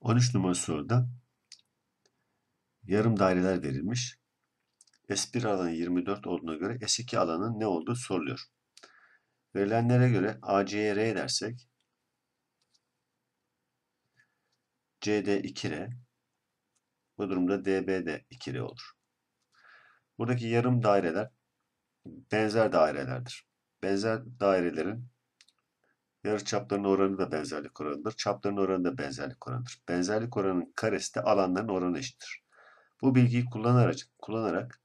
13 numaralı soruda yarım daireler verilmiş. S1 alanı 24 olduğuna göre S2 alanın ne olduğu soruluyor. Verilenlere göre AC'ye dersek CD 2R bu durumda DB'de 2R olur. Buradaki yarım daireler benzer dairelerdir. Benzer dairelerin Yarı çapların oranı da benzerlik oranıdır. Çapların oranı da benzerlik oranıdır. Benzerlik oranının karesi de alanların oranı eşittir. Bu bilgiyi kullanarak, kullanarak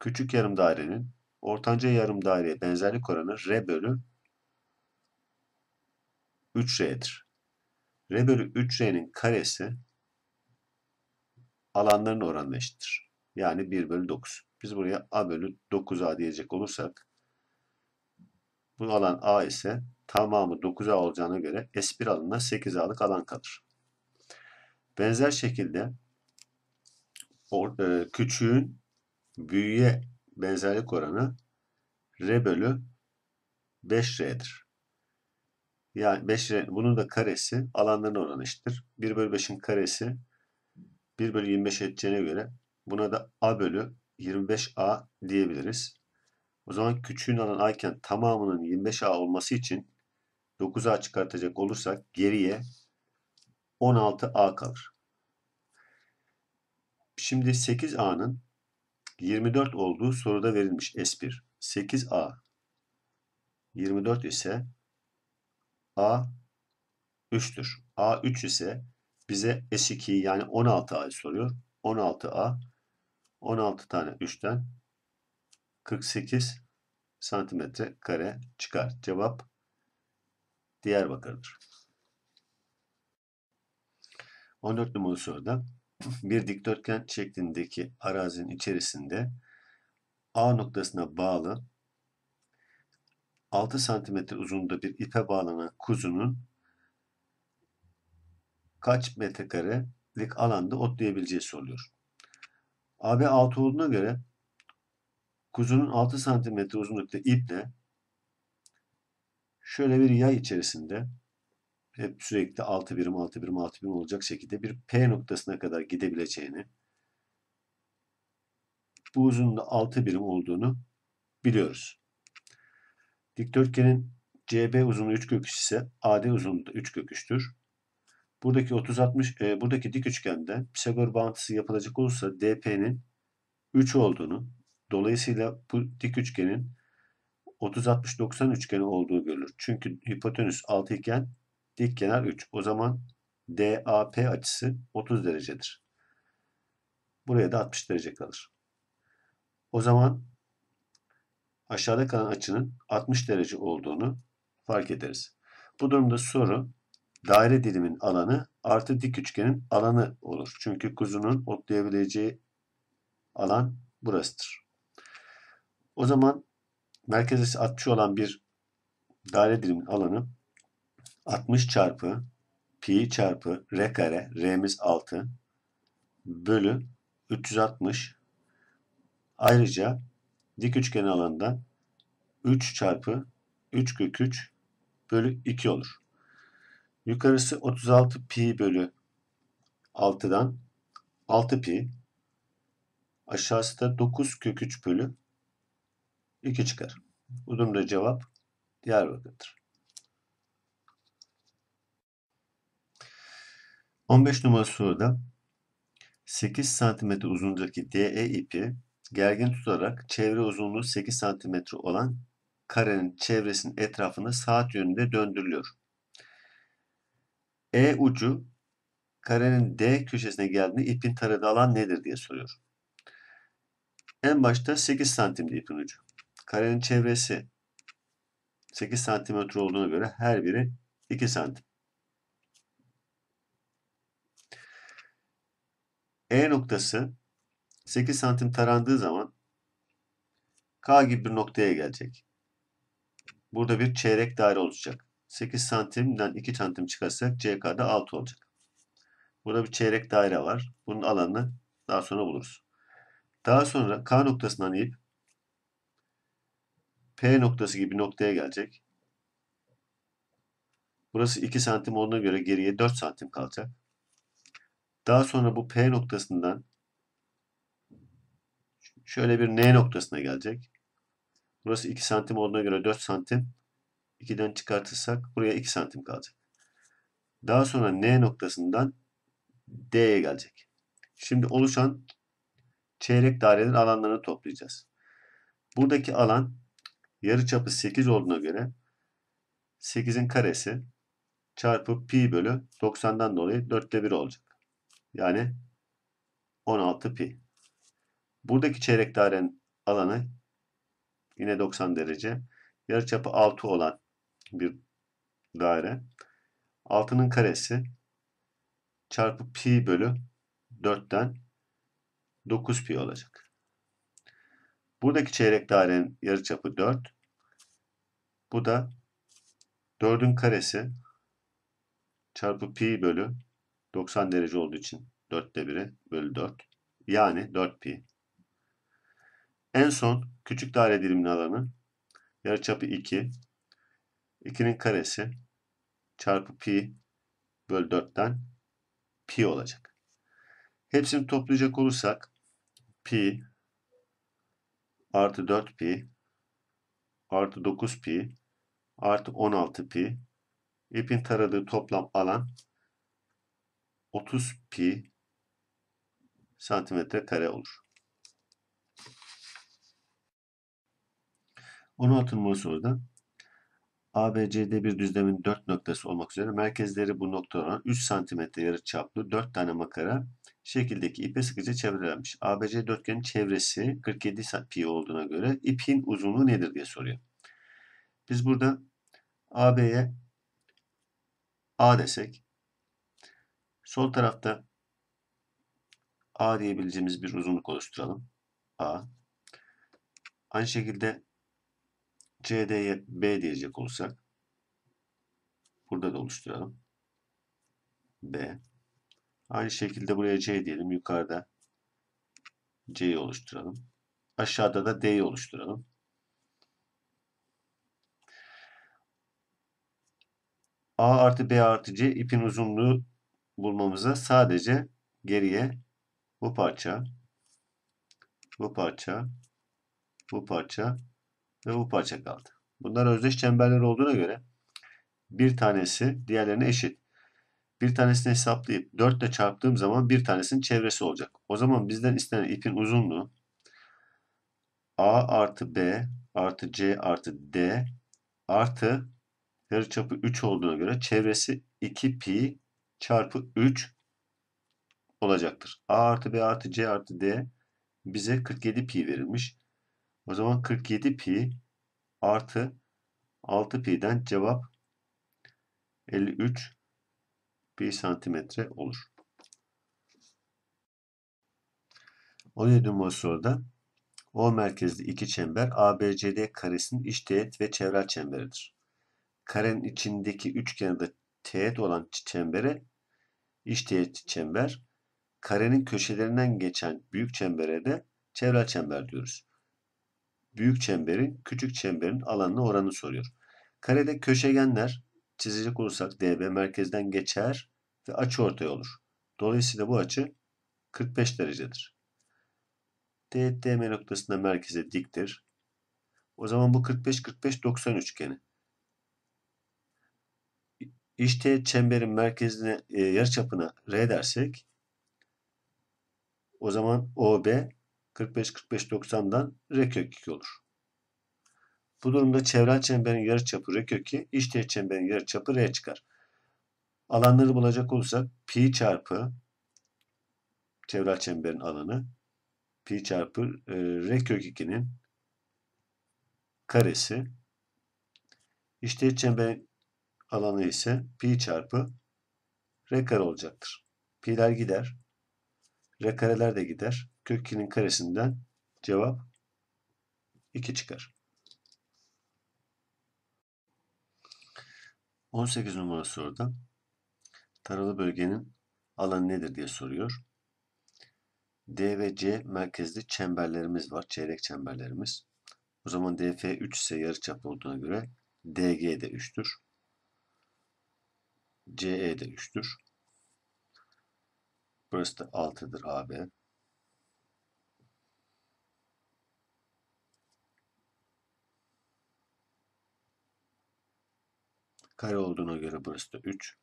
küçük yarım dairenin ortanca yarım daireye benzerlik oranı R bölü 3R'dir. R bölü 3R'nin karesi alanların oranı eşittir. Yani 1 bölü 9. Biz buraya A bölü 9A diyecek olursak bu alan A ise tamamı 9A olacağına göre S1 alanına 8A'lık alan kalır. Benzer şekilde or, e, küçüğün büyüye benzerlik oranı R bölü 5R'dir. Yani 5R, bunun da karesi alanların oranı eşittir. 1 bölü 5'in karesi 1 bölü 25 edeceğine göre buna da A bölü 25A diyebiliriz. O zaman küçüğünü alan ayken tamamının 25A olması için 9A çıkartacak olursak geriye 16A kalır. Şimdi 8A'nın 24 olduğu soruda verilmiş S1. 8A 24 ise A 3'tür. A 3 ise bize S2 yani 16 a soruyor. 16A 16 tane 3'ten 48 santimetre kare çıkar. Cevap Diyarbakır'dır. 14 numaralı soruda bir dikdörtgen şeklindeki arazinin içerisinde A noktasına bağlı 6 santimetre uzunluğunda bir ipe bağlanan kuzunun kaç metrekarelik alanda otlayabileceği soruluyor. AB 6 olduğuna göre kuzunun 6 santimetre uzunlukta iple şöyle bir yay içerisinde hep sürekli 6 birim 6 birim 6 birim olacak şekilde bir P noktasına kadar gidebileceğini bu uzunluğun 6 birim olduğunu biliyoruz. Dikdörtgenin CB uzunluğu 3 köküş ise AD uzunluğu da 3 köküştür. Buradaki 30 60 e, buradaki dik üçgende Pisagor bağıntısı yapılacak olursa DP'nin 3 olduğunu Dolayısıyla bu dik üçgenin 30-60-90 üçgeni olduğu görülür. Çünkü hipotenüs 6 iken dik kenar 3. O zaman DAP açısı 30 derecedir. Buraya da 60 derece kalır. O zaman aşağıda kalan açının 60 derece olduğunu fark ederiz. Bu durumda soru daire dilimin alanı artı dik üçgenin alanı olur. Çünkü kuzunun otlayabileceği alan burasıdır. O zaman merkez açısı 60 olan bir daire dilimin alanı 60 çarpı pi çarpı r kare r'miz 6 bölü 360 ayrıca dik üçgen alanında 3 çarpı 3 kök 3 bölü 2 olur. Yukarısı 36 pi bölü 6'dan 6 pi aşağısı da 9 kök 3 bölü 2 çıkar. Bu durumda cevap Diyarbakır'dır. 15 numaralı soruda 8 cm uzunluğundaki DE ipi gergin tutarak çevre uzunluğu 8 cm olan karenin çevresinin etrafında saat yönünde döndürülüyor. E ucu karenin D köşesine geldiğinde ipin taradığı alan nedir diye soruyor. En başta 8 santimdi ipin ucu. Karenin çevresi 8 santimetre olduğuna göre her biri 2 santim. E noktası 8 santim tarandığı zaman K gibi bir noktaya gelecek. Burada bir çeyrek daire oluşacak. 8 santimden 2 santim çıkarsak CK'da 6 olacak. Burada bir çeyrek daire var. Bunun alanını daha sonra buluruz. Daha sonra K noktasından ip P noktası gibi noktaya gelecek. Burası 2 santim olduğuna göre geriye 4 santim kalacak. Daha sonra bu P noktasından şöyle bir N noktasına gelecek. Burası 2 santim olduğuna göre 4 santim. 2'den çıkartırsak buraya 2 santim kalacak. Daha sonra N noktasından D'ye gelecek. Şimdi oluşan çeyrek dairelerin alanlarını toplayacağız. Buradaki alan yarıçapı 8 olduğuna göre 8'in karesi çarpı pi bölü 90'dan dolayı 4'te 1 olacak. Yani 16 pi. Buradaki çeyrek dairenin alanı yine 90 derece. Yarıçapı 6 olan bir daire. 6'nın karesi çarpı pi bölü 4'ten 9 pi olacak. Buradaki çeyrek dairenin yarıçapı 4. Bu da 4'ün karesi çarpı pi bölü 90 derece olduğu için 4'te 1'e bölü 4. Yani 4 pi. En son küçük daire diliminin alanı yarıçapı 2. 2'nin karesi çarpı pi bölü 4'ten pi olacak. Hepsini toplayacak olursak pi artı 4 pi artı 9 pi artı 16 pi ipin taradığı toplam alan 30 pi santimetre kare olur. 16 numaralı soruda ABCD bir düzlemin 4 noktası olmak üzere merkezleri bu noktadan 3 santimetre yarıçaplı 4 tane makara şekildeki ipe sıkıca çevrelenmiş. ABC dörtgenin çevresi 47 pi olduğuna göre ipin uzunluğu nedir diye soruyor. Biz burada AB'ye A desek sol tarafta A diyebileceğimiz bir uzunluk oluşturalım. A. Aynı şekilde CD'ye B diyecek olsak burada da oluşturalım. B. Aynı şekilde buraya C diyelim. Yukarıda C'yi oluşturalım. Aşağıda da D'yi oluşturalım. A artı B artı C ipin uzunluğu bulmamıza sadece geriye bu parça, bu parça, bu parça ve bu parça kaldı. Bunlar özdeş çemberler olduğuna göre bir tanesi diğerlerine eşit. Bir tanesini hesaplayıp 4 ile çarptığım zaman bir tanesinin çevresi olacak. O zaman bizden istenen ipin uzunluğu A artı B artı C artı D artı yarıçapı 3 olduğuna göre çevresi 2 pi çarpı 3 olacaktır. A artı B artı C artı D bize 47 pi verilmiş. O zaman 47 pi artı 6 pi'den cevap 53 1 santimetre olur. 17 numaralı soruda O merkezli iki çember ABCD karesinin iç teğet ve çevral çemberidir. Karenin içindeki üçgende teğet olan çembere iç teğet çember, karenin köşelerinden geçen büyük çembere de çevral çember diyoruz. Büyük çemberin küçük çemberin alanına oranı soruyor. Karede köşegenler Çizecek olursak DB merkezden geçer ve açı ortaya olur. Dolayısıyla bu açı 45 derecedir. D, noktasında merkeze diktir. O zaman bu 45-45-90 üçgeni. İşte çemberin merkezine, e, yarıçapına R dersek o zaman OB 45-45-90'dan R kök 2 olur. Bu durumda çevren çemberin yarı çapı R kökü, içteğet çemberin yarı çapı R çıkar. Alanları bulacak olursak pi çarpı çevren çemberin alanı pi çarpı e, R kök 2'nin karesi içteğet çemberin alanı ise pi çarpı R kare olacaktır. Pi'ler gider. R kareler de gider. Kök 2'nin karesinden cevap 2 çıkar. 18 numara soruda taralı bölgenin alanı nedir diye soruyor. D ve C merkezli çemberlerimiz var. Çeyrek çemberlerimiz. O zaman DF 3 ise çap olduğuna göre DG de 3'tür. CE de 3'tür. Burası da 6'dır AB. Kare olduğuna göre burası da 3.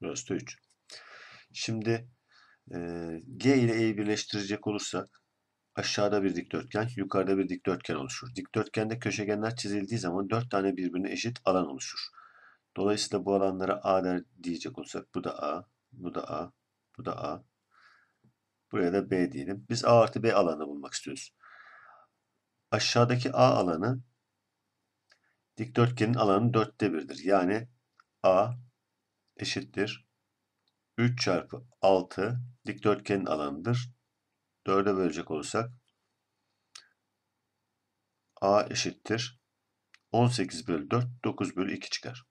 Burası da 3. Şimdi e, G ile E'yi birleştirecek olursak aşağıda bir dikdörtgen, yukarıda bir dikdörtgen oluşur. Dikdörtgende köşegenler çizildiği zaman 4 tane birbirine eşit alan oluşur. Dolayısıyla bu alanlara A der diyecek olursak bu da A, bu da A, bu da A. Buraya da B diyelim. Biz A artı B alanı bulmak istiyoruz. Aşağıdaki A alanı Dikdörtgenin alanı dörtte birdir. Yani A eşittir 3 çarpı 6 dikdörtgenin alanıdır. 4'e bölecek olursak A eşittir 18 bölü 4 9 bölü 2 çıkar.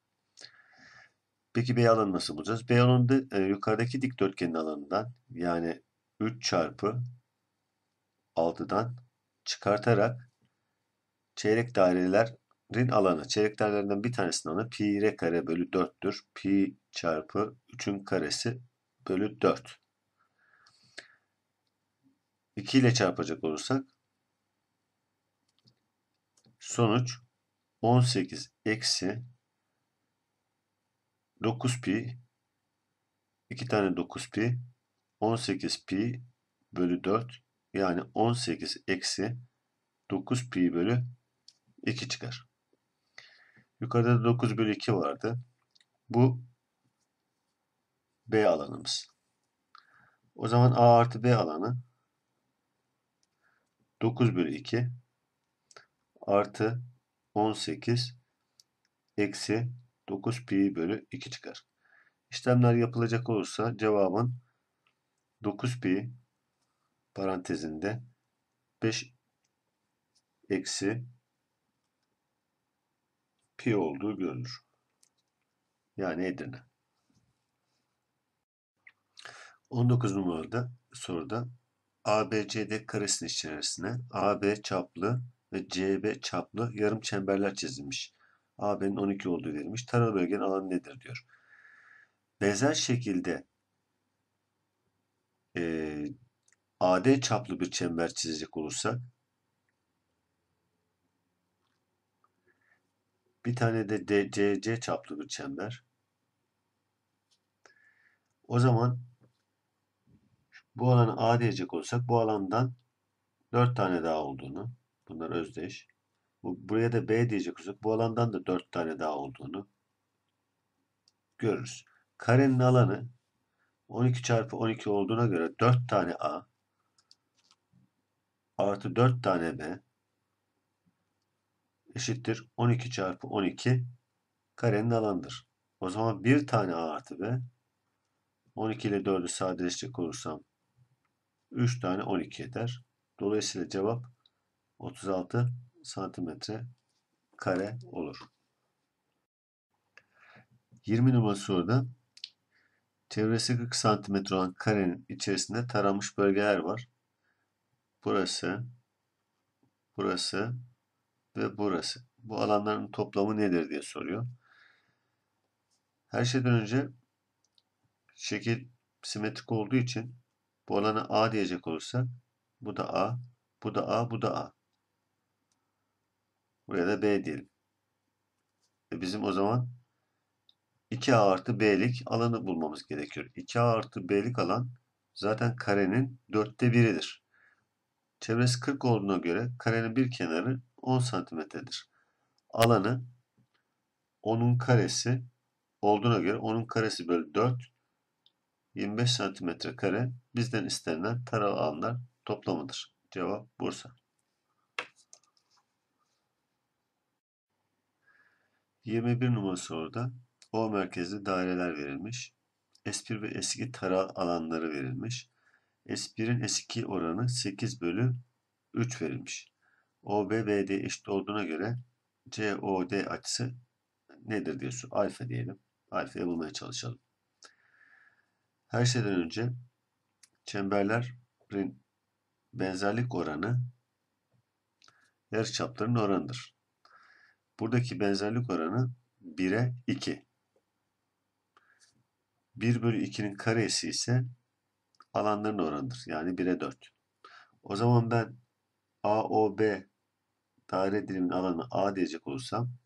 Peki B alanı nasıl bulacağız? B alanında e, yukarıdaki dikdörtgenin alanından yani 3 çarpı 6'dan çıkartarak çeyrek daireler Rin alanı çeyrek bir tanesinin alanı pi r kare bölü 4'tür. Pi çarpı 3'ün karesi bölü 4. 2 ile çarpacak olursak sonuç 18 eksi 9 pi 2 tane 9 pi 18 pi bölü 4 yani 18 eksi 9 pi bölü 2 çıkar. Yukarıda 9 bölü 2 vardı. Bu B alanımız. O zaman A artı B alanı 9 bölü 2 artı 18 eksi 9 pi bölü 2 çıkar. İşlemler yapılacak olursa cevabın 9 pi parantezinde 5 eksi olduğu görünür. Yani Edirne. 19 numarada soruda ABCD karesinin içerisine AB çaplı ve CB çaplı yarım çemberler çizilmiş. AB'nin 12 olduğu verilmiş. Taralı bölgenin alanı nedir diyor. Benzer şekilde e, AD çaplı bir çember çizecek olursak Bir tane de DCC çaplı bir çember. O zaman bu alanı A diyecek olsak bu alandan 4 tane daha olduğunu bunlar özdeş. Bu, buraya da B diyecek olsak bu alandan da 4 tane daha olduğunu görürüz. Karenin alanı 12 çarpı 12 olduğuna göre 4 tane A artı 4 tane B eşittir 12 çarpı 12 karenin alandır. O zaman bir tane A artı B 12 ile 4'ü sadeleşecek olursam 3 tane 12 eder. Dolayısıyla cevap 36 santimetre kare olur. 20 numaralı soruda çevresi 40 santimetre olan karenin içerisinde taranmış bölgeler var. Burası, burası, ve burası. Bu alanların toplamı nedir diye soruyor. Her şeyden önce şekil simetrik olduğu için bu alanı A diyecek olursak bu da A, bu da A, bu da A. Buraya da B diyelim. E bizim o zaman 2A artı B'lik alanı bulmamız gerekiyor. 2A artı B'lik alan zaten karenin dörtte biridir. Çevresi 40 olduğuna göre karenin bir kenarı 10 santimetredir. Alanı 10'un karesi olduğuna göre 10'un karesi bölü 4 25 santimetre kare bizden istenilen taralı alanlar toplamıdır. Cevap Bursa. 21 numara soruda O merkezli daireler verilmiş. S1 ve S2 taral alanları verilmiş. S1'in S2 oranı 8 bölü 3 verilmiş. OBBD eşit olduğuna göre COD açısı nedir diyorsun. Alfa diyelim. Alfa'yı bulmaya çalışalım. Her şeyden önce çemberlerin benzerlik oranı yarıçapların oranıdır. Buradaki benzerlik oranı 1'e 2. 1 bölü 2'nin karesi ise alanların oranıdır. Yani 1'e 4. O zaman ben AOB daire dilimin alanı A diyecek olursam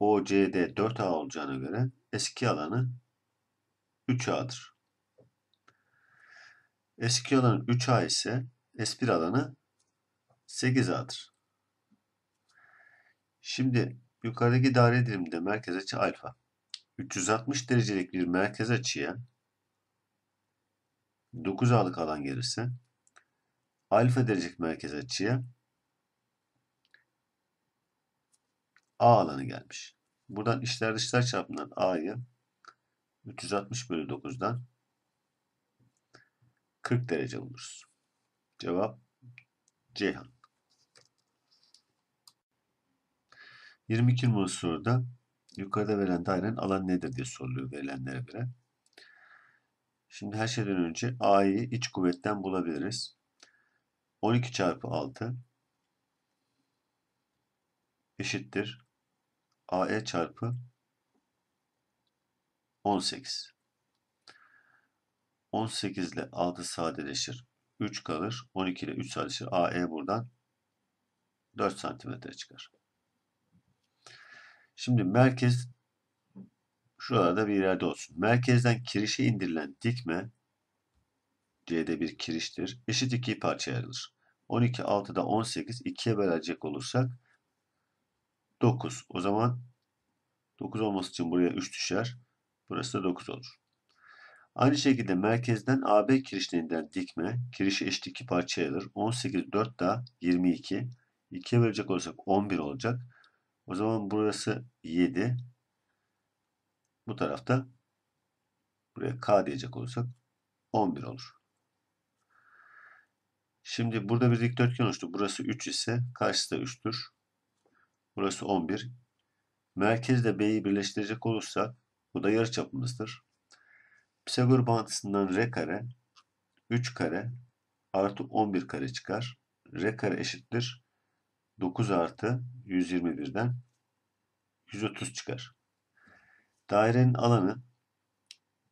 OCD 4A olacağına göre eski alanı 3A'dır. Eski alanı 3A ise S1 alanı 8A'dır. Şimdi yukarıdaki daire diliminde merkez açı alfa. 360 derecelik bir merkez açıya 9A'lık alan gelirse alfa derecelik merkez açıya A alanı gelmiş. Buradan işler dışlar çarpımından A'yı 360 bölü 9'dan 40 derece buluruz. Cevap Ceyhan. 22 numaralı soruda yukarıda verilen dairenin alan nedir diye soruluyor verilenlere göre. Şimdi her şeyden önce A'yı iç kuvvetten bulabiliriz. 12 çarpı 6 eşittir AE çarpı 18. 18 ile 6 sadeleşir. 3 kalır. 12 ile 3 sadeleşir. AE buradan 4 santimetre çıkar. Şimdi merkez şuralarda bir yerde olsun. Merkezden kirişe indirilen dikme C'de bir kiriştir. Eşit iki parçaya ayrılır. 12 6'da 18 2'ye bölecek olursak 9. O zaman 9 olması için buraya 3 düşer. Burası da 9 olur. Aynı şekilde merkezden AB kirişlerinden dikme. Kiriş eşit iki parçaya alır. 18, 4 daha 22. 2'ye verecek olursak 11 olacak. O zaman burası 7. Bu tarafta buraya K diyecek olursak 11 olur. Şimdi burada bir dikdörtgen oluştu. Burası 3 ise karşısı da 3'tür. Burası 11. Merkezle B'yi birleştirecek olursak bu da yarıçapımızdır. Pisagor bağıntısından R kare 3 kare artı 11 kare çıkar. R kare eşittir 9 artı 121'den 130 çıkar. Dairenin alanı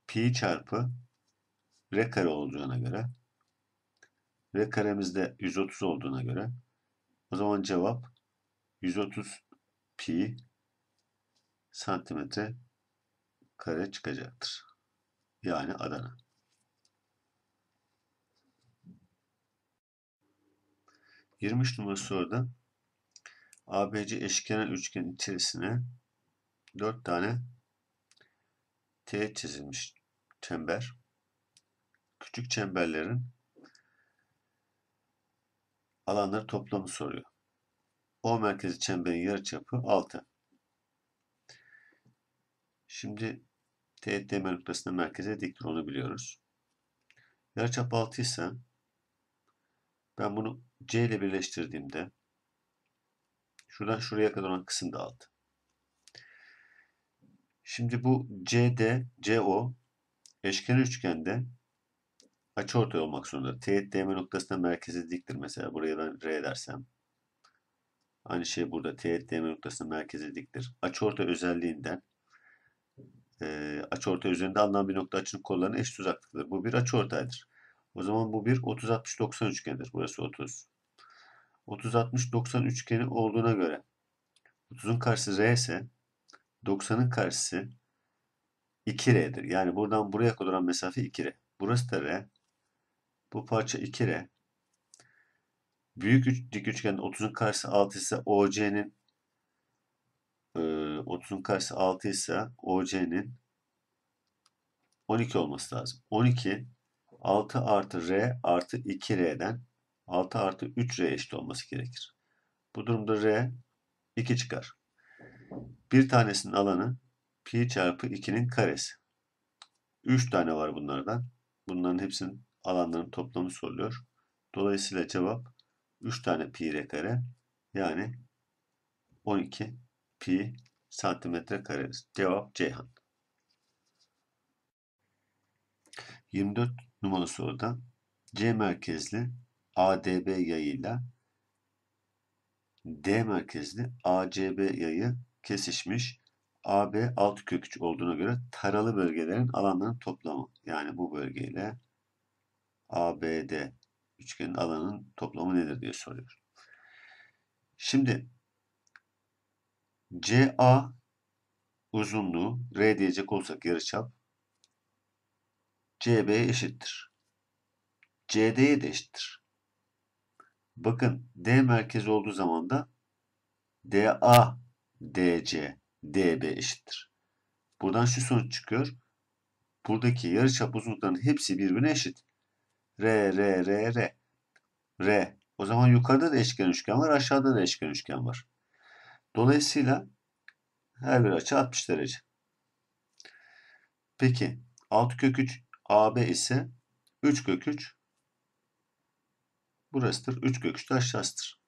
pi çarpı r kare olacağına göre r karemizde 130 olduğuna göre o zaman cevap 130 pi santimetre kare çıkacaktır. Yani Adana. Yirmi üç numaralı soruda ABC eşkenar üçgen içerisine dört tane T çizilmiş çember. Küçük çemberlerin alanları toplamı soruyor. O merkezi çemberin yarıçapı 6. Şimdi teğet değme noktasında merkeze diktir onu biliyoruz. Yarıçap 6 ise ben bunu C ile birleştirdiğimde şuradan şuraya kadar olan kısım da 6. Şimdi bu CD, CO eşkenar üçgende açı ortay olmak zorunda. Teğet DM noktasına merkeze diktir mesela. Buraya ben R dersem. Aynı şey burada. TDM değme noktasının merkeze diktir. Açıorta özelliğinden e, açıorta üzerinde alınan bir nokta açının kollarına eş uzaklıktır. Bu bir açıortaydır. O zaman bu bir 30-60-90 üçgendir. Burası 30. 30-60-90 üçgeni olduğuna göre 30'un karşısı R ise 90'ın karşısı 2R'dir. Yani buradan buraya kadar olan mesafe 2R. Burası da R. Bu parça 2R. Büyük üç, dik üçgende 30'un karşısı 6 ise OC'nin e, 30'un karşısı 6 ise OC'nin 12 olması lazım. 12 6 artı R artı 2R'den 6 artı 3R eşit olması gerekir. Bu durumda R 2 çıkar. Bir tanesinin alanı pi çarpı 2'nin karesi. 3 tane var bunlardan. Bunların hepsinin alanların toplamı soruluyor. Dolayısıyla cevap 3 tane pi r kare yani 12 pi santimetre kare. Cevap Ceyhan. 24 numaralı soruda C merkezli ADB yayıyla D merkezli ACB yayı kesişmiş. AB alt köküç olduğuna göre taralı bölgelerin alanlarının toplamı. Yani bu bölgeyle ABD üçgenin alanının toplamı nedir diye soruyor. Şimdi CA uzunluğu R diyecek olsak yarıçap CB eşittir. CD'ye de eşittir. Bakın D merkez olduğu zaman da DA, DC, DB eşittir. Buradan şu sonuç çıkıyor. Buradaki yarıçap uzunluklarının hepsi birbirine eşit. R, R, R, R. R. O zaman yukarıda da eşken üçgen var. Aşağıda da eşken üçgen var. Dolayısıyla her bir açı 60 derece. Peki 6 kök 3 AB ise 3 kök 3 burasıdır. 3 kök 3 de aşağısıdır.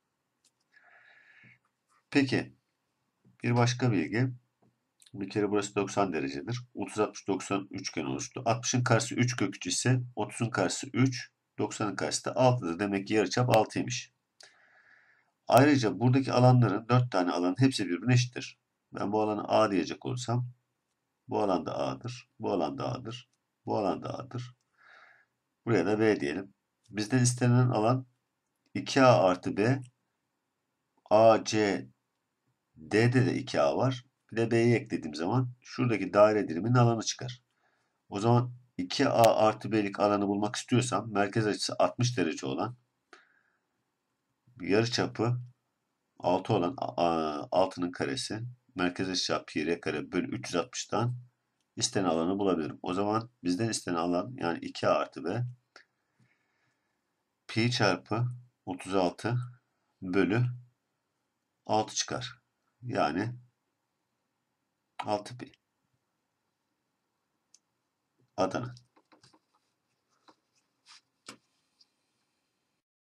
Peki bir başka bilgi. Bir kere burası 90 derecedir. 30, 60, 90 üçgen oluştu. 60'ın karşısı 3 kök 3 ise 30'un karşısı 3, 90'ın karşısı da 6'dır. Demek ki yarıçap 6'ymış. Ayrıca buradaki alanların 4 tane alanın hepsi birbirine eşittir. Ben bu alanı A diyecek olursam bu alanda A'dır, bu alanda A'dır, bu alanda A'dır. Buraya da B diyelim. Bizden istenen alan 2A artı B, A, C, D'de de 2A var. Bir de B'yi eklediğim zaman şuradaki daire dilimin alanı çıkar. O zaman 2A artı B'lik alanı bulmak istiyorsam merkez açısı 60 derece olan yarı çapı 6 olan 6'nın karesi merkez açısı pi r kare bölü 360'tan istenen alanı bulabilirim. O zaman bizden istenen alan yani 2A artı B pi çarpı 36 bölü 6 çıkar. Yani Altı Adana.